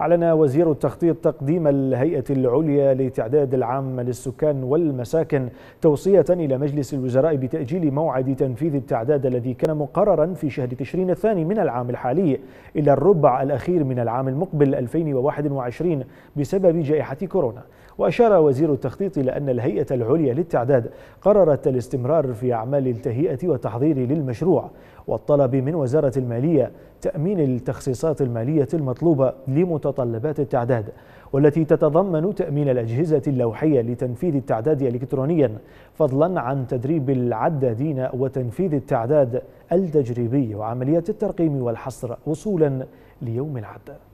أعلن وزير التخطيط تقديم الهيئة العليا لتعداد العام للسكان والمساكن توصية إلى مجلس الوزراء بتأجيل موعد تنفيذ التعداد الذي كان مقررا في شهر تشرين الثاني من العام الحالي إلى الربع الأخير من العام المقبل 2021 بسبب جائحة كورونا وأشار وزير التخطيط إلى أن الهيئة العليا للتعداد قررت الاستمرار في أعمال التهيئة والتحضير للمشروع والطلب من وزارة المالية تأمين التخصيصات المالية المطلوبة لمتابعة متطلبات التعداد والتي تتضمن تأمين الأجهزة اللوحية لتنفيذ التعداد إلكترونيا فضلا عن تدريب العدادين وتنفيذ التعداد التجريبي وعمليات الترقيم والحصر وصولا ليوم العدد